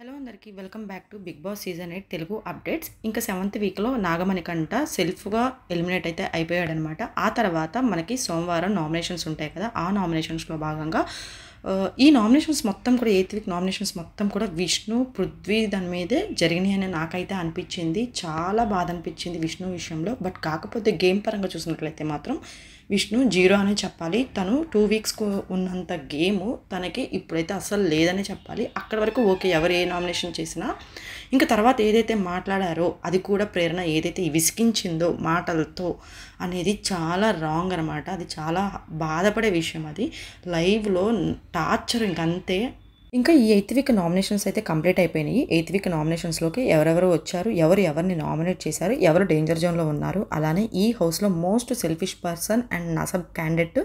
hello అందరికీ welcome back to Bigg Boss season eight Telugu updates ఇంకా seventh వీక్లో నాగమణికంట సెల్ఫ్గా ఎలిమినేట్ అయితే అయిపోయాడనమాట ఆ తర్వాత మనకి సోమవారం నామినేషన్స్ ఉంటాయి కదా ఆ నామినేషన్స్లో భాగంగా ఈ నామినేషన్స్ మొత్తం కూడా ఎయిత్ వీక్ నామినేషన్స్ మొత్తం కూడా విష్ణు పృథ్వీ దాని మీదే జరిగినాయి అని నాకైతే అనిపించింది చాలా బాధ అనిపించింది విష్ణు విషయంలో బట్ కాకపోతే గేమ్ పరంగా చూసినట్లయితే మాత్రం విష్ణు జీరో అనే చెప్పాలి తను టూ వీక్స్కు ఉన్నంత గేమ్ తనకి ఇప్పుడైతే అసలు లేదనే చెప్పాలి అక్కడ వరకు ఓకే ఎవరు ఏ నామినేషన్ చేసినా ఇంకా తర్వాత ఏదైతే మాట్లాడారో అది కూడా ప్రేరణ ఏదైతే విసిగించిందో మాటలతో అనేది చాలా రాంగ్ అనమాట అది చాలా బాధపడే విషయం అది లైవ్లో టార్చర్ ఇంకంతే ఇంకా ఈ ఎయిత్ వీక్ నామినేషన్స్ అయితే కంప్లీట్ అయిపోయినాయి ఎయిత్ వీక్ నామినేషన్స్లోకి ఎవరెవరు వచ్చారు ఎవరు ఎవరిని నామినేట్ చేశారు ఎవరు డేంజర్ జోన్లో ఉన్నారు అలానే ఈ హౌస్లో మోస్ట్ సెల్ఫిష్ పర్సన్ అండ్ నసబ్ క్యాండిడేట్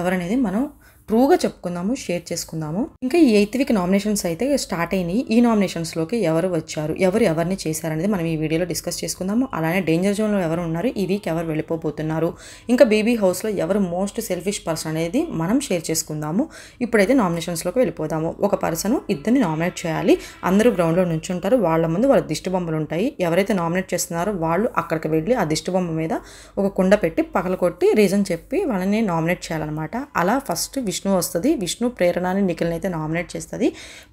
ఎవరనేది మనం ట్రూగా చెప్పుకుందాము షేర్ చేసుకుందాము ఇంకా ఈ ఎయిత్ వీక్ నామినేషన్స్ అయితే స్టార్ట్ అయినాయి ఈ నామినేషన్స్లోకి ఎవరు వచ్చారు ఎవరు ఎవరిని చేశారనేది మనం ఈ వీడియోలో డిస్కస్ చేసుకుందాము అలానే డేంజర్ జోన్లో ఎవరు ఉన్నారు ఈ వీక్ ఎవరు వెళ్ళిపోబోతున్నారు ఇంకా బీబీ హౌస్లో ఎవరు మోస్ట్ సెల్ఫిష్ పర్సన్ అనేది మనం షేర్ చేసుకుందాము ఇప్పుడైతే నామినేషన్స్లోకి వెళ్ళిపోదాము ఒక పర్సన్ ఇద్దరిని నామినేట్ చేయాలి అందరూ గ్రౌండ్లో నుంచుంటారు వాళ్ళ ముందు వాళ్ళ దిష్టి బొమ్మలు ఉంటాయి ఎవరైతే నామినేట్ చేస్తున్నారో వాళ్ళు అక్కడికి వెళ్ళి ఆ దిష్టి బొమ్మ మీద ఒక కుండ పెట్టి పగల కొట్టి రీజన్ చెప్పి వాళ్ళని నామినేట్ చేయాలన్నమాట అలా ఫస్ట్ విష్ విష్ణు వస్తుంది విష్ణు ప్రేరణని నిఖిల్ని అయితే నామినేట్ చేస్తుంది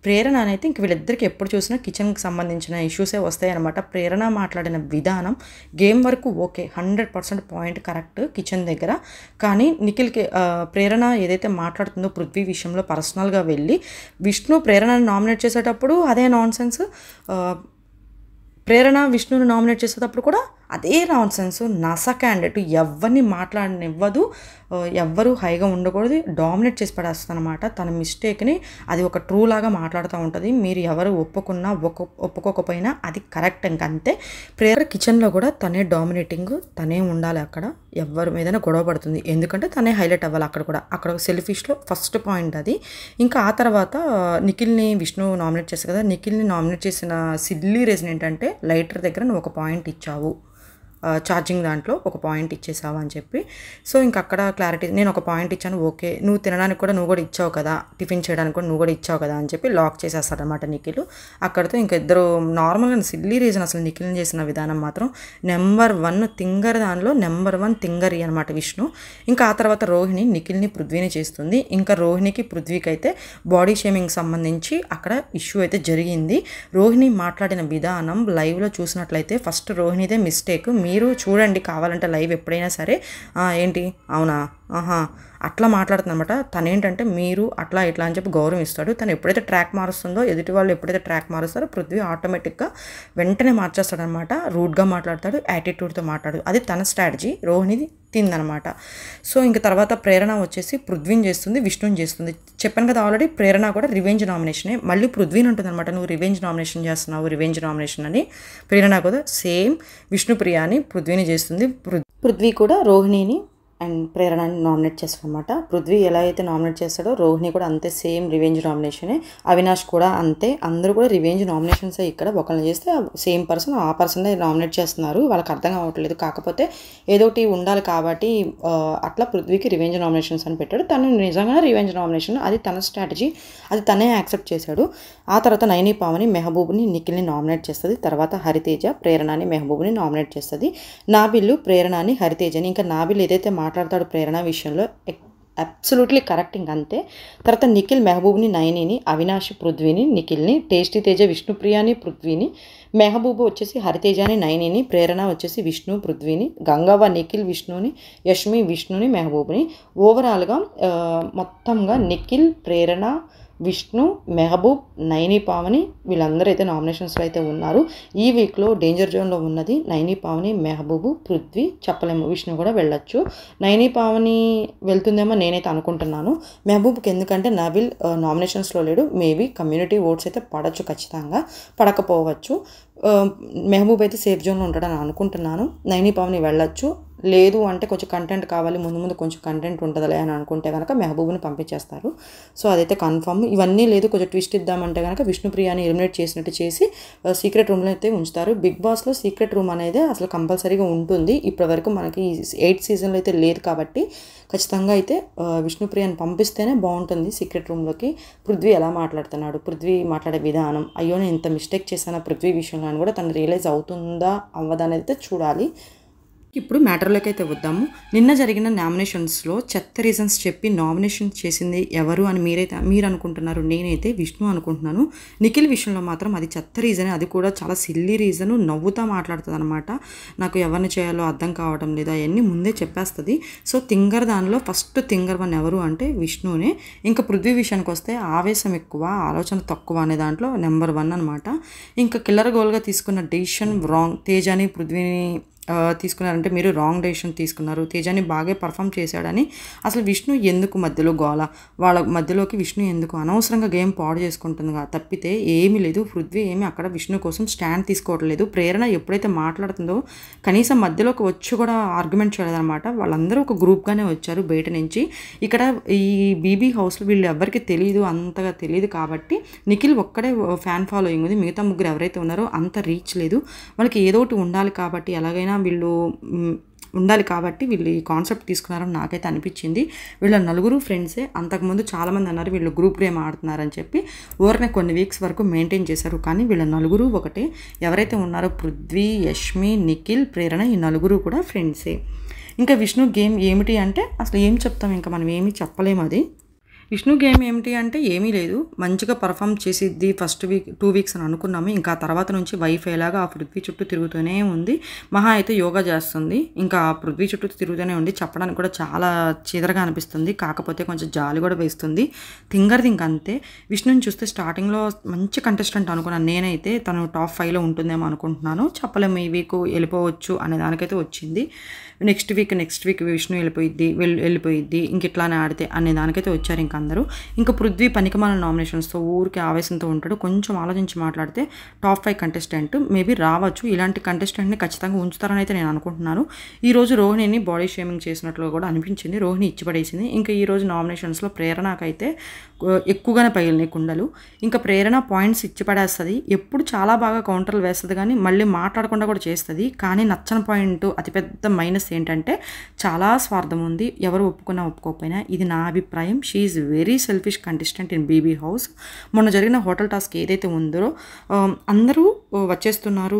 ప్రేరణ అనేది ఇంక వీళ్ళిద్దరికి ఎప్పుడు చూసినా కిచెన్కి సంబంధించిన ఇష్యూసే వస్తాయన్నమాట ప్రేరణ మాట్లాడిన విధానం గేమ్ వరకు okay hundred percent point correct kitchen దగ్గర కానీ నిఖిల్కి ప్రేరణ ఏదైతే మాట్లాడుతుందో పృథ్వీ విషయంలో పర్సనల్గా వెళ్ళి విష్ణు ప్రేరణను నామినేట్ చేసేటప్పుడు అదే నాన్ సెన్స్ ప్రేరణ విష్ణుని నామినేట్ చేసేటప్పుడు కూడా అదే నాన్ సెన్స్ నస క్యాండిడేట్ ఎవరిని మాట్లాడనివ్వదు ఎవ్వరు హైగా ఉండకూడదు డామినేట్ చేసి పడేస్తుంది అనమాట తన మిస్టేక్ని అది ఒక ట్రూ లాగా మాట్లాడుతూ ఉంటుంది మీరు ఎవరు ఒప్పుకున్నా ఒక ఒప్పుకోకపోయినా అది కరెక్ట్ ఇంకంతే ప్రేయర్ కిచెన్లో కూడా తనే డామినేటింగ్ తనే ఉండాలి అక్కడ ఎవరి మీదైనా గొడవ పడుతుంది ఎందుకంటే తనే హైలైట్ అవ్వాలి అక్కడ కూడా అక్కడ సెల్ఫిష్లో ఫస్ట్ పాయింట్ అది ఇంకా ఆ తర్వాత నిఖిల్ని విష్ణు నామినేట్ చేశారు కదా నిఖిల్ని నామినేట్ చేసిన సిల్లీ రీజన్ ఏంటంటే లైటర్ దగ్గర నువ్వు ఒక పాయింట్ ఇచ్చావు ఛార్జింగ్ దాంట్లో ఒక పాయింట్ ఇచ్చేసావా అని చెప్పి సో ఇంక అక్కడ క్లారిటీ నేను ఒక పాయింట్ ఇచ్చాను ఓకే నువ్వు తినడానికి కూడా నువ్వు కూడా ఇచ్చావు కదా టిఫిన్ చేయడానికి కూడా నువ్వు కూడా ఇచ్చావు కదా అని చెప్పి లాక్ అనమాట నిఖిల్ అక్కడితో ఇంక ఇద్దరు నార్మల్గా సిల్లీ రీజన్ అసలు నిఖిల్ చేసిన విధానం మాత్రం నెంబర్ వన్ తింగర్ దానిలో నెంబర్ వన్ తింగరి అనమాట విష్ణు ఇంకా ఆ తర్వాత రోహిణి నిఖిల్ని పృథ్వీని చేస్తుంది ఇంకా రోహిణికి పృథ్వీకి అయితే బాడీ షేమింగ్ సంబంధించి అక్కడ ఇష్యూ అయితే జరిగింది రోహిణి మాట్లాడిన విధానం లైవ్లో చూసినట్లయితే ఫస్ట్ రోహిణిదే మిస్టేక్ మీరు చూడండి కావాలంటే లైవ్ ఎప్పుడైనా సరే ఏంటి అవునా ఆహా అట్లా మాట్లాడుతుందనమాట తనేంటంటే మీరు అట్లా ఇట్లా అని చెప్పి గౌరవం ఇస్తాడు తను ఎప్పుడైతే ట్రాక్ మారుస్తుందో ఎదుటి వాళ్ళు ఎప్పుడైతే ట్రాక్ మారుస్తారో పృథ్వీ ఆటోమేటిక్గా వెంటనే మార్చేస్తాడనమాట రూడ్గా మాట్లాడతాడు యాటిట్యూడ్తో మాట్లాడు అది తన స్ట్రాటజీ రోహిణిది తిందనమాట సో ఇంక తర్వాత ప్రేరణ వచ్చేసి పృథ్వీని చేస్తుంది విష్ణుని చేస్తుంది చెప్పాను కదా ఆల్రెడీ ప్రేరణ కూడా రివెంజ్ నామినేషనే మళ్ళీ పృథ్వీని ఉంటుందన్నమాట నువ్వు రివెంజ్ నామినేషన్ చేస్తున్నావు రివెంజ్ నామినేషన్ అని ప్రేరణ కూడా సేమ్ విష్ణుప్రియాని పృథ్వీని చేస్తుంది పృథ్వీ కూడా రోహిణిని అండ్ ప్రేరణని నామినేట్ అనమాట పృథ్వీ ఎలా అయితే నామినేట్ చేస్తాడో రోహిణి కూడా అంతే సేమ్ రివెంజ్ నామినేషనే అవినాష్ కూడా అంతే అందరూ కూడా రివెంజ్ నామినేషన్స్ ఇక్కడ ఒకళ్ళని చేస్తే సేమ్ పర్సన్ ఆ పర్సన్ నామినేట్ చేస్తున్నారు వాళ్ళకి అర్థం కావట్లేదు కాకపోతే ఏదోటి ఉండాలి కాబట్టి అట్లా పృథ్వీకి రివెంజ్ నామినేషన్స్ అని పెట్టాడు తను నిజంగా రివెంజ్ నామినేషన్ అది తన స్ట్రాటజీ అది తనే యాక్సెప్ట్ చేశాడు ఆ తర్వాత నైని పావని మెహబూబ్ని నిఖిల్ని నామినేట్ చేస్తుంది తర్వాత హరితేజ ప్రేరణని మెహబూబ్ని నామినేట్ చేస్తుంది నాబిల్లు ప్రేరణని హరితేజని ఇంకా నాబిల్ ఏదైతే మాట్లాడతాడు ప్రేరణ విషయంలో అబ్సల్యూట్లీ కరెక్ట్ ఇంకంతే తర్వాత నిఖిల్ మెహబూబ్ని నయనిని అవినాష్ పృథ్వీని నిఖిల్ని టేస్టీ తేజ విష్ణుప్రియాని పృథ్వీని మెహబూబ్ వచ్చేసి హరితేజాని నయనిని ప్రేరణ వచ్చేసి విష్ణు పృథ్వీని గంగవ్వ నిఖిల్ విష్ణుని యష్మి విష్ణుని మెహబూబ్ని ఓవరాల్గా మొత్తంగా నిఖిల్ ప్రేరణ విష్ణు మెహబూబ్ నైని పావని వీళ్ళందరూ అయితే నామినేషన్స్లో అయితే ఉన్నారు ఈ వీక్లో డేంజర్ జోన్లో ఉన్నది నైని పావని మెహబూబు పృథ్వీ చెప్పలేము విష్ణు కూడా వెళ్ళొచ్చు నైని పావని వెళ్తుందేమో నేనైతే అనుకుంటున్నాను మెహబూబ్కి ఎందుకంటే విల్ నామినేషన్స్లో లేడు మేబీ కమ్యూనిటీ ఓట్స్ అయితే పడచ్చు ఖచ్చితంగా పడకపోవచ్చు మెహబూబ్ అయితే సేఫ్ జోన్లో ఉంటాడని అనుకుంటున్నాను నైని పావని వెళ్ళొచ్చు లేదు అంటే కొంచెం కంటెంట్ కావాలి ముందు ముందు కొంచెం కంటెంట్ ఉంటుందిలే అని అనుకుంటే కనుక మెహబూబ్ని పంపించేస్తారు సో అదైతే కన్ఫర్మ్ ఇవన్నీ లేదు కొంచెం ట్విస్ట్ ఇద్దామంటే కనుక విష్ణుప్రియాని ఎలిమినేట్ చేసినట్టు చేసి సీక్రెట్ రూమ్లో అయితే ఉంచుతారు బిగ్ బాస్లో సీక్రెట్ రూమ్ అనేది అసలు కంపల్సరీగా ఉంటుంది ఇప్పటివరకు మనకి ఎయిట్ సీజన్లో అయితే లేదు కాబట్టి ఖచ్చితంగా అయితే విష్ణుప్రియని పంపిస్తేనే బాగుంటుంది సీక్రెట్ రూమ్లోకి పృథ్వీ ఎలా మాట్లాడుతున్నాడు పృథ్వీ మాట్లాడే విధానం అయ్యో నేను ఇంత మిస్టేక్ చేశాను పృథ్వీ విషయంలో అని కూడా తను రియలైజ్ అవుతుందా అవ్వదా అనేది చూడాలి ఇప్పుడు మ్యాటర్లోకి అయితే వద్దాము నిన్న జరిగిన నామినేషన్స్లో చెత్త రీజన్స్ చెప్పి నామినేషన్ చేసింది ఎవరు అని మీరైతే మీరు అనుకుంటున్నారు నేనైతే విష్ణు అనుకుంటున్నాను నిఖిల్ విషయంలో మాత్రం అది చెత్త రీజన్ అది కూడా చాలా సిల్లీ రీజన్ నవ్వుతా మాట్లాడుతుంది అనమాట నాకు ఎవరిని చేయాలో అర్థం కావడం లేదా అవన్నీ ముందే చెప్పేస్తుంది సో తింగర్ దానిలో ఫస్ట్ తింగర్ వన్ ఎవరు అంటే విష్ణునే ఇంకా పృథ్వీ విషయానికి వస్తే ఆవేశం ఎక్కువ ఆలోచన తక్కువ అనే దాంట్లో నెంబర్ వన్ అనమాట ఇంకా కిల్లర్ గోల్గా తీసుకున్న డెసిషన్ రాంగ్ తేజాని పృథ్వీని తీసుకున్నారంటే మీరు రాంగ్ డెసిషన్ తీసుకున్నారు తేజాని బాగా పర్ఫామ్ చేశాడని అసలు విష్ణు ఎందుకు మధ్యలో గోల వాళ్ళ మధ్యలోకి విష్ణు ఎందుకు అనవసరంగా గేమ్ పాడు చేసుకుంటుందిగా తప్పితే ఏమీ లేదు పృథ్వీ ఏమి అక్కడ విష్ణు కోసం స్టాండ్ తీసుకోవట్లేదు ప్రేరణ ఎప్పుడైతే మాట్లాడుతుందో కనీసం మధ్యలోకి వచ్చి కూడా ఆర్గ్యుమెంట్ చేయలేదన్నమాట వాళ్ళందరూ ఒక గ్రూప్గానే వచ్చారు బయట నుంచి ఇక్కడ ఈ బీబీ హౌస్లో వీళ్ళు ఎవరికి తెలియదు అంతగా తెలియదు కాబట్టి నిఖిల్ ఒక్కడే ఫ్యాన్ ఫాలోయింగ్ ఉంది మిగతా ముగ్గురు ఎవరైతే ఉన్నారో అంత రీచ్ లేదు వాళ్ళకి ఏదో ఒకటి ఉండాలి కాబట్టి ఎలాగైనా వీళ్ళు ఉండాలి కాబట్టి వీళ్ళు ఈ కాన్సెప్ట్ తీసుకున్నారని నాకైతే అనిపించింది వీళ్ళ నలుగురు ఫ్రెండ్సే అంతకుముందు చాలామంది అన్నారు వీళ్ళు గ్రూప్ గేమ్ ఆడుతున్నారని చెప్పి ఓర్నే కొన్ని వీక్స్ వరకు మెయింటైన్ చేశారు కానీ వీళ్ళ నలుగురు ఒకటి ఎవరైతే ఉన్నారో పృథ్వీ యష్మి నిఖిల్ ప్రేరణ ఈ నలుగురు కూడా ఫ్రెండ్సే ఇంకా విష్ణు గేమ్ ఏమిటి అంటే అసలు ఏం చెప్తాం ఇంకా మనం ఏమీ చెప్పలేము అది విష్ణు గేమ్ ఏమిటి అంటే ఏమీ లేదు మంచిగా పర్ఫామ్ చేసిద్ది ఫస్ట్ వీక్ టూ వీక్స్ అని అనుకున్నాము ఇంకా తర్వాత నుంచి వైఫ్ ఎలాగా ఆ పృథ్వీ చుట్టూ తిరుగుతూనే ఉంది మహా అయితే యోగా చేస్తుంది ఇంకా ఆ పృథ్వీ చుట్టూ తిరుగుతూనే ఉంది చెప్పడానికి కూడా చాలా చీదరగా అనిపిస్తుంది కాకపోతే కొంచెం జాలి కూడా వేస్తుంది థింగర్ది ఇంక అంతే విష్ణుని చూస్తే స్టార్టింగ్లో మంచి కంటెస్టెంట్ అనుకున్నాను నేనైతే తను టాప్ ఫైవ్లో ఉంటుందేమో అనుకుంటున్నాను చెప్పలేము ఈ వీక్ వెళ్ళిపోవచ్చు అనే దానికైతే వచ్చింది next week next week Vishnu వెళ్ళిపోయిద్ది వెళ్ళిపోయిద్ది ఇంక ఇట్లానే ఆడితే అనే దానికైతే వచ్చారు ఇంకా మనకు అందరూ ఇంకా పృథ్వీ పనికిమాల నామినేషన్స్తో ఊరికి ఆవేశంతో ఉంటాడు కొంచెం ఆలోచించి మాట్లాడితే టాప్ ఫైవ్ కంటెస్టెంట్ మేబీ రావచ్చు ఇలాంటి కంటెస్టెంట్ని ఖచ్చితంగా ఉంచుతారని అయితే నేను అనుకుంటున్నాను ఈరోజు రోహిణిని బాడీ షేమింగ్ చేసినట్లు కూడా అనిపించింది రోహిణి ఇచ్చిపడేసింది ఇంకా ఈరోజు నామినేషన్స్లో ప్రేరణకైతే ఎక్కువగానే పగిలినాయి కుండలు ఇంకా ప్రేరణ పాయింట్స్ ఇచ్చిపడేస్తుంది ఎప్పుడు చాలా బాగా కౌంటర్లు వేస్తుంది కానీ మళ్ళీ మాట్లాడకుండా కూడా చేస్తుంది కానీ నచ్చని పాయింట్ అతిపెద్ద మైనస్ ఏంటంటే చాలా స్వార్థం ఉంది ఎవరు ఒప్పుకున్నా ఒప్పుకోకపోయినా ఇది నా అభిప్రాయం she's very selfish contestant in BB house మొన్న జరిగిన హోటల్ టాస్క్ ఏదైతే ఉందో అందరూ వచ్చేస్తున్నారు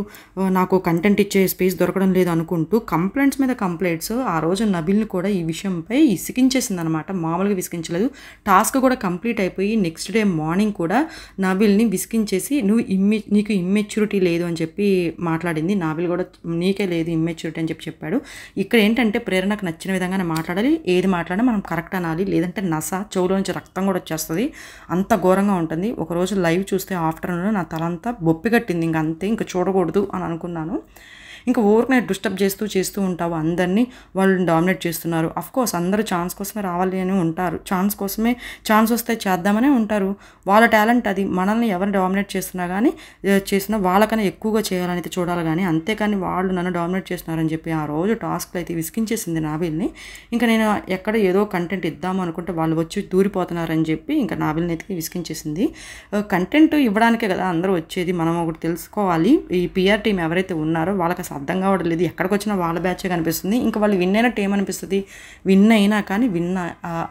నాకు కంటెంట్ ఇచ్చే స్పేస్ దొరకడం లేదు అనుకుంటూ కంప్లైంట్స్ మీద కంప్లైంట్స్ ఆ రోజు నబిల్ని కూడా ఈ విషయంపై ఇసికించేసింది అనమాట మామూలుగా విసిగించలేదు టాస్క్ కూడా కంప్లీట్ అయిపోయి నెక్స్ట్ డే మార్నింగ్ కూడా నబిల్ని విసిగించేసి నువ్వు ఇమ్మె నీకు ఇమ్మెచ్యూరిటీ లేదు అని చెప్పి మాట్లాడింది నాబిల్ కూడా నీకే లేదు ఇమ్మెచ్యూరిటీ అని చెప్పి చెప్పాడు ఇక్కడ ఏంటంటే ప్రేరణకు నచ్చిన విధంగానే మాట్లాడాలి ఏది మాట్లాడినా మనం కరెక్ట్ అనాలి లేదంటే నస చౌర నుంచి రక్తం కూడా వచ్చేస్తుంది అంత ఘోరంగా ఉంటుంది ఒకరోజు లైవ్ చూస్తే ఆఫ్టర్నూన్ నా తలంతా బొప్పి కట్టింది ఇంక అంతే ఇంకా చూడకూడదు అని అనుకున్నాను ఇంకా ఊరికనే డిస్టర్బ్ చేస్తూ చేస్తూ ఉంటావు అందరినీ వాళ్ళు డామినేట్ చేస్తున్నారు అఫ్ కోర్స్ అందరూ ఛాన్స్ కోసమే రావాలి అని ఉంటారు ఛాన్స్ కోసమే ఛాన్స్ వస్తే చేద్దామనే ఉంటారు వాళ్ళ టాలెంట్ అది మనల్ని ఎవరు డామినేట్ చేస్తున్నా కానీ చేసినా వాళ్ళకన్నా ఎక్కువగా చేయాలని అయితే చూడాలి కానీ అంతేకాని వాళ్ళు నన్ను డామినేట్ చేస్తున్నారని చెప్పి ఆ రోజు టాస్క్లు అయితే విసిగించేసింది నావిల్ని ఇంకా నేను ఎక్కడ ఏదో కంటెంట్ ఇద్దాము అనుకుంటే వాళ్ళు వచ్చి దూరిపోతున్నారని చెప్పి ఇంకా నావిల్ని అయితే విసిగించేసింది కంటెంట్ ఇవ్వడానికే కదా అందరూ వచ్చేది మనం ఒకటి తెలుసుకోవాలి ఈ పిఆర్ టీం ఎవరైతే ఉన్నారో వాళ్ళకి అర్థం కావడం లేదు ఎక్కడికి వచ్చినా వాళ్ళ బ్యాచే కనిపిస్తుంది ఇంకా వాళ్ళు విన్ అయినట్టు ఏమనిపిస్తుంది విన్ అయినా కానీ విన్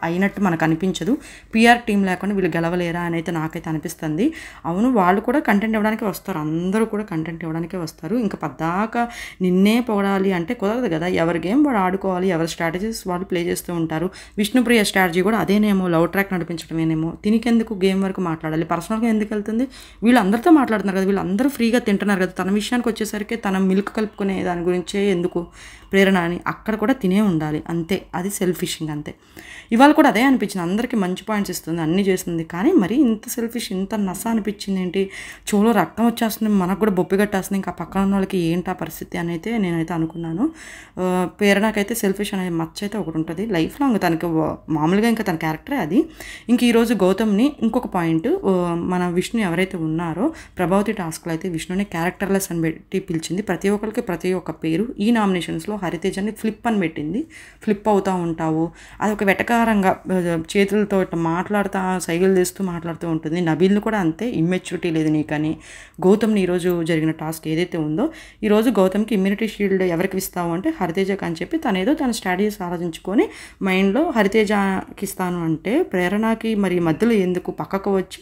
అయినట్టు మనకు అనిపించదు పిఆర్ టీం లేకుండా వీళ్ళు గెలవలేరా అని అయితే నాకైతే అనిపిస్తుంది అవును వాళ్ళు కూడా కంటెంట్ ఇవ్వడానికి వస్తారు అందరూ కూడా కంటెంట్ ఇవ్వడానికే వస్తారు ఇంకా పద్దాక నిన్నే పొగడాలి అంటే కుదరదు కదా ఎవరి గేమ్ వాడు ఆడుకోవాలి ఎవరి స్ట్రాటజీస్ వాళ్ళు ప్లే చేస్తూ ఉంటారు విష్ణుప్రియ స్ట్రాటజీ కూడా అదేనేమో లవ్ ట్రాక్ నడిపించడమేనేమో తినికెందుకు గేమ్ వరకు మాట్లాడాలి పర్సనల్గా ఎందుకు వెళ్తుంది వీళ్ళందరితో మాట్లాడుతున్నారు కదా వీళ్ళందరూ ఫ్రీగా తింటున్నారు కదా తన విషయానికి వచ్చేసరికి తన మిల్క్ కలిపి కట్టుకునే దాని గురించే ఎందుకు ప్రేరణ అని అక్కడ కూడా తినే ఉండాలి అంతే అది సెల్ఫిషింగ్ అంతే ఇవాళ కూడా అదే అనిపించింది అందరికీ మంచి పాయింట్స్ ఇస్తుంది అన్నీ చేస్తుంది కానీ మరి ఇంత సెల్ఫిష్ ఇంత నస అనిపించింది ఏంటి చోలో రక్తం వచ్చేస్తుంది మనకు కూడా బొప్పి కట్టేస్తుంది ఇంకా పక్కన ఉన్న వాళ్ళకి ఏంటా పరిస్థితి అని అయితే నేనైతే అనుకున్నాను ప్రేరణకైతే సెల్ఫిష్ అనేది మచ్చ అయితే ఒకటి ఉంటుంది లైఫ్ లాంగ్ తనకి మామూలుగా ఇంకా తన క్యారెక్టరే అది ఇంక ఈరోజు గౌతమ్ని ఇంకొక పాయింట్ మన విష్ణు ఎవరైతే ఉన్నారో ప్రభావతి టాస్క్లో అయితే విష్ణుని క్యారెక్టర్లెస్ అని పెట్టి పిలిచింది ప్రతి ఒక్కరికి ప్రతి ఒక్క పేరు ఈ నామినేషన్స్లో హరితేజని ఫ్లిప్ అని పెట్టింది ఫ్లిప్ అవుతూ ఉంటావు అది ఒక వెటకారంగా చేతులతో ఇట్లా మాట్లాడుతూ సైకిల్ తీస్తూ మాట్లాడుతూ ఉంటుంది నబీల్ని కూడా అంతే ఇమ్మెచ్యూరిటీ లేదు నీకని గౌతమ్ని ఈరోజు జరిగిన టాస్క్ ఏదైతే ఉందో ఈరోజు గౌతమ్కి ఇమ్యూనిటీ షీల్డ్ ఎవరికి ఇస్తావు అంటే హరితేజకి అని చెప్పి తనేదో తన స్ట్రాటజీస్ ఆలోచించుకొని మైండ్లో హరితేజకి ఇస్తాను అంటే ప్రేరణకి మరి మధ్యలో ఎందుకు పక్కకు వచ్చి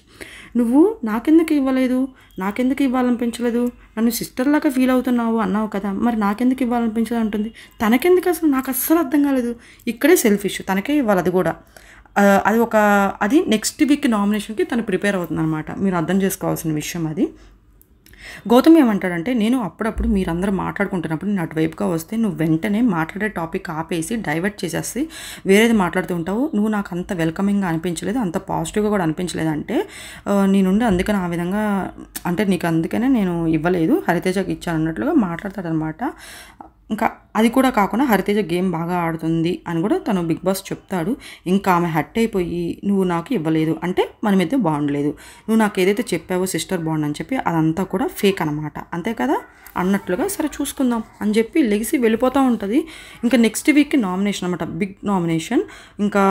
నువ్వు నాకెందుకు ఇవ్వలేదు నాకెందుకు ఇవ్వాలనిపించలేదు నన్ను సిస్టర్ లాగా ఫీల్ అవుతున్నావు అన్నావు కదా మరి నాకెందుకు ఇవ్వాలనిపించదు అంటుంది తనకెందుకు అసలు నాకు అస్సలు అర్థం కాలేదు ఇక్కడే సెల్ఫిష్ తనకే ఇవ్వాలి అది కూడా అది ఒక అది నెక్స్ట్ వీక్ నామినేషన్కి తను ప్రిపేర్ అవుతుంది అనమాట మీరు అర్థం చేసుకోవాల్సిన విషయం అది గౌతమ్ ఏమంటాడంటే నేను అప్పుడప్పుడు మీరందరూ మాట్లాడుకుంటున్నప్పుడు నేను అటువైపుగా వస్తే నువ్వు వెంటనే మాట్లాడే టాపిక్ ఆపేసి డైవర్ట్ చేసేసి వేరేది మాట్లాడుతూ ఉంటావు నువ్వు నాకు అంత వెల్కమింగ్గా అనిపించలేదు అంత పాజిటివ్గా కూడా అనిపించలేదు అంటే నేనుండి అందుకని ఆ విధంగా అంటే నీకు అందుకనే నేను ఇవ్వలేదు హరితేజకి ఇచ్చాను అన్నట్లుగా మాట్లాడతాడనమాట ఇంకా అది కూడా కాకుండా హరితేజ గేమ్ బాగా ఆడుతుంది అని కూడా తను బిగ్ బాస్ చెప్తాడు ఇంకా ఆమె హట్ అయిపోయి నువ్వు నాకు ఇవ్వలేదు అంటే మనమైతే బాగుండలేదు నువ్వు నాకు ఏదైతే చెప్పావో సిస్టర్ బాండ్ అని చెప్పి అదంతా కూడా ఫేక్ అనమాట అంతే కదా అన్నట్లుగా సరే చూసుకుందాం అని చెప్పి లెగిసి వెళ్ళిపోతూ ఉంటుంది ఇంకా నెక్స్ట్ వీక్కి నామినేషన్ అనమాట బిగ్ నామినేషన్ ఇంకా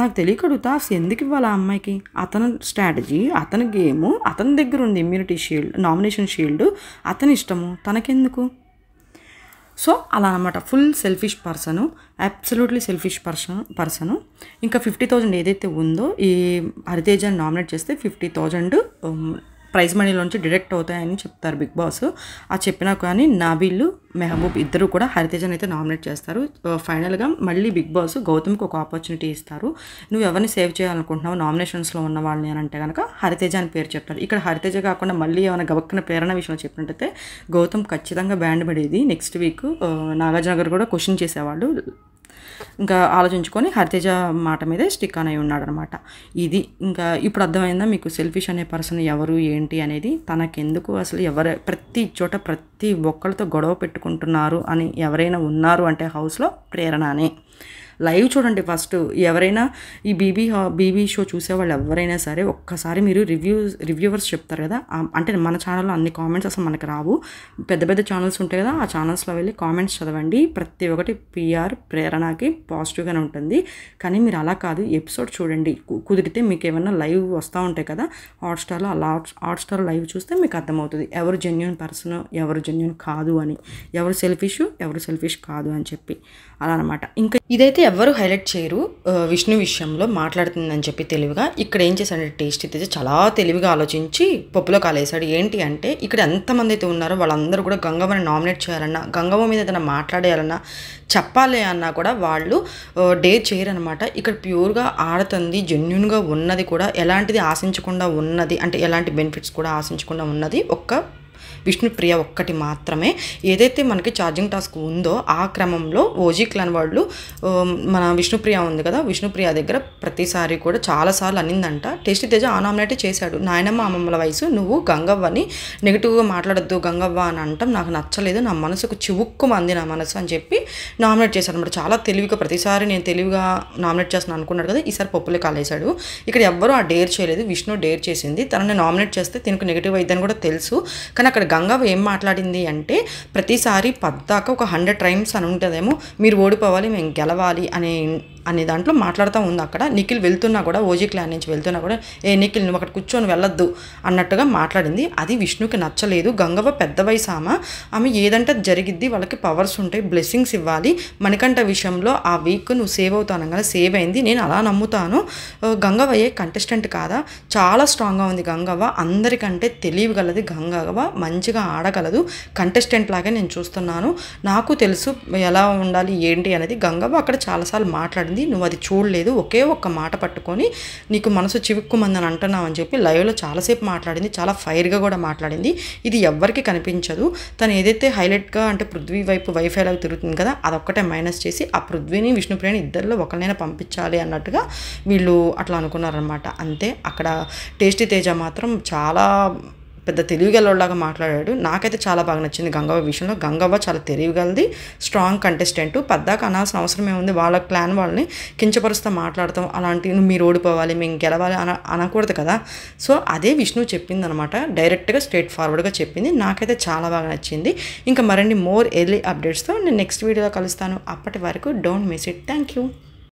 నాకు తెలియకడుగుతా అసలు ఎందుకు ఇవ్వాలి ఆ అమ్మాయికి అతను స్ట్రాటజీ అతని గేము అతని దగ్గర ఉంది ఇమ్యూనిటీ షీల్డ్ నామినేషన్ షీల్డ్ అతని ఇష్టము తనకెందుకు సో అలా అనమాట full selfish person absolutely selfish person person ఇంకా ఫిఫ్టీ థౌజండ్ ఏదైతే ఉందో ఈ హరితేజాన్ని నామినేట్ చేస్తే ఫిఫ్టీ థౌజండ్ ప్రైజ్ మనీలోంచి డిడక్ట్ అవుతాయని చెప్తారు బిగ్ బాస్ ఆ చెప్పినా కానీ నాబీలు మెహబూబ్ ఇద్దరు కూడా హరితేజన్ అయితే నామినేట్ చేస్తారు ఫైనల్గా మళ్ళీ బిగ్ బాస్ గౌతమ్కి ఒక ఆపర్చునిటీ ఇస్తారు నువ్వు ఎవరిని సేవ్ చేయాలనుకుంటున్నావు నామినేషన్స్లో ఉన్న వాళ్ళని అని అంటే కనుక హరితేజ అని పేరు చెప్తారు ఇక్కడ హరితేజ కాకుండా మళ్ళీ ఏమైనా గవక్కన ప్రేరణ విషయంలో చెప్పినట్టయితే గౌతమ్ ఖచ్చితంగా బ్యాండ్ పడేది నెక్స్ట్ వీక్ నాగార్జునగర్ కూడా క్వశ్చన్ చేసేవాళ్ళు ఇంకా ఆలోచించుకొని హరితేజ మాట మీదే స్టిక్ ఉన్నాడు అనమాట ఇది ఇంకా ఇప్పుడు అర్థమైందా మీకు సెల్ఫిష్ అనే పర్సన్ ఎవరు ఏంటి అనేది తనకెందుకు అసలు ఎవరు ప్రతి చోట ప్రతి ఒక్కరితో గొడవ పెట్టుకుంటున్నారు అని ఎవరైనా ఉన్నారు అంటే హౌస్లో ప్రేరణ అనే లైవ్ చూడండి ఫస్ట్ ఎవరైనా ఈ బీబీ బీబీ షో చూసేవాళ్ళు ఎవరైనా సరే ఒక్కసారి మీరు రివ్యూ రివ్యూవర్స్ చెప్తారు కదా అంటే మన ఛానల్లో అన్ని కామెంట్స్ అసలు మనకు రావు పెద్ద పెద్ద ఛానల్స్ ఉంటాయి కదా ఆ ఛానల్స్లో వెళ్ళి కామెంట్స్ చదవండి ప్రతి ఒక్కటి పిఆర్ ప్రేరణకి పాజిటివ్గానే ఉంటుంది కానీ మీరు అలా కాదు ఎపిసోడ్ చూడండి కుదిరితే మీకు ఏమన్నా లైవ్ వస్తూ ఉంటాయి కదా హాట్స్టార్లో అలా హాట్స్టార్ లైవ్ చూస్తే మీకు అర్థమవుతుంది ఎవరు జెన్యున్ పర్సన్ ఎవరు జెన్యున్ కాదు అని ఎవరు సెల్ఫిష్ ఎవరు సెల్ఫిష్ కాదు అని చెప్పి అలా అనమాట ఇంకా ఇదైతే ఎవ్వరూ హైలైట్ చేయరు విష్ణు విషయంలో మాట్లాడుతుందని చెప్పి తెలివిగా ఇక్కడ ఏం చేశాడంటే టేస్ట్ అయితే చాలా తెలివిగా ఆలోచించి పప్పులో కాలేశాడు ఏంటి అంటే ఇక్కడ ఎంతమంది అయితే ఉన్నారో వాళ్ళందరూ కూడా గంగవ్వని నామినేట్ చేయాలన్నా గంగవ్వ మీద ఏదైనా మాట్లాడేయాలన్నా చెప్పాలి అన్నా కూడా వాళ్ళు డేర్ చేయరనమాట ఇక్కడ ప్యూర్గా ఆడుతుంది జెన్యున్గా ఉన్నది కూడా ఎలాంటిది ఆశించకుండా ఉన్నది అంటే ఎలాంటి బెనిఫిట్స్ కూడా ఆశించకుండా ఉన్నది ఒక్క విష్ణుప్రియ ఒక్కటి మాత్రమే ఏదైతే మనకి ఛార్జింగ్ టాస్క్ ఉందో ఆ క్రమంలో ఓజీ క్లాన్ వాళ్ళు మన విష్ణుప్రియ ఉంది కదా విష్ణుప్రియ దగ్గర ప్రతిసారి కూడా చాలాసార్లు అనిందంట టేస్ట్ తేజ ఆ నామినేట్ చేశాడు నాయనమ్మ అమ్మమ్మల వయసు నువ్వు గంగవ్వని నెగిటివ్గా మాట్లాడద్దు గంగవ్వ అని అంటాం నాకు నచ్చలేదు నా మనసుకు చివుక్కు మంది నా మనసు అని చెప్పి నామినేట్ చేశాడు అనమాట చాలా తెలివిగా ప్రతిసారి నేను తెలివిగా నామినేట్ చేస్తాను అనుకున్నాడు కదా ఈసారి పప్పులే కాలేశాడు ఇక్కడ ఎవ్వరూ ఆ డేర్ చేయలేదు విష్ణు డేర్ చేసింది తనని నామినేట్ చేస్తే తినకు నెగిటివ్ అయిద్దని కూడా తెలుసు కానీ అక్కడ గంగవ్వ ఏం మాట్లాడింది అంటే ప్రతిసారి పద్దాక ఒక హండ్రెడ్ టైమ్స్ అని ఉంటుందేమో మీరు ఓడిపోవాలి మేము గెలవాలి అనే అనే దాంట్లో మాట్లాడుతూ ఉంది అక్కడ నిఖిల్ వెళ్తున్నా కూడా ఓజీ క్లాన్ నుంచి వెళ్తున్నా కూడా ఏ నిఖిల్ నువ్వు అక్కడ కూర్చొని వెళ్ళొద్దు అన్నట్టుగా మాట్లాడింది అది విష్ణుకి నచ్చలేదు గంగవ్వ పెద్ద వయసు ఆమె ఆమె ఏదంటే జరిగిద్ది వాళ్ళకి పవర్స్ ఉంటాయి బ్లెస్సింగ్స్ ఇవ్వాలి మణికంఠ విషయంలో ఆ వీక్ నువ్వు సేవ్ అవుతాను కదా సేవ్ అయింది నేను అలా నమ్ముతాను గంగవ్వ ఏ కంటెస్టెంట్ కాదా చాలా స్ట్రాంగ్గా ఉంది గంగవ్వ అందరికంటే తెలియగలది గంగవ్వ మంచిగా ఆడగలదు కంటెస్టెంట్ లాగే నేను చూస్తున్నాను నాకు తెలుసు ఎలా ఉండాలి ఏంటి అనేది గంగవ్వ అక్కడ చాలాసార్లు మాట్లాడింది మాట్లాడింది నువ్వు అది చూడలేదు ఒకే ఒక్క మాట పట్టుకొని నీకు మనసు చివుక్కుమందని అంటున్నావు అని చెప్పి లైవ్లో చాలాసేపు మాట్లాడింది చాలా ఫైర్గా కూడా మాట్లాడింది ఇది ఎవ్వరికి కనిపించదు తను ఏదైతే హైలైట్గా అంటే పృథ్వీ వైపు వైఫై లాగా తిరుగుతుంది కదా అదొక్కటే మైనస్ చేసి ఆ పృథ్వీని విష్ణుప్రియని ఇద్దరిలో ఒకరినైనా పంపించాలి అన్నట్టుగా వీళ్ళు అట్లా అనుకున్నారనమాట అంతే అక్కడ టేస్టీ తేజ మాత్రం చాలా పెద్ద తెలివిగలలాగా మాట్లాడాడు నాకైతే చాలా బాగా నచ్చింది గంగవ్వ విషయంలో గంగవ్వ చాలా తెలివిగలది స్ట్రాంగ్ కంటెస్టెంట్ పద్దాక అనాల్సిన అవసరం ఏముంది వాళ్ళ క్లాన్ వాళ్ళని కించపరుస్తూ మాట్లాడతాం అలాంటివి మీరు ఓడిపోవాలి మేము గెలవాలి అన అనకూడదు కదా సో అదే విష్ణు చెప్పింది అనమాట డైరెక్ట్గా స్ట్రేట్ ఫార్వర్డ్గా చెప్పింది నాకైతే చాలా బాగా నచ్చింది ఇంకా మరిన్ని మోర్ ఎర్లీ అప్డేట్స్తో నేను నెక్స్ట్ వీడియోలో కలుస్తాను అప్పటి వరకు don't miss it thank you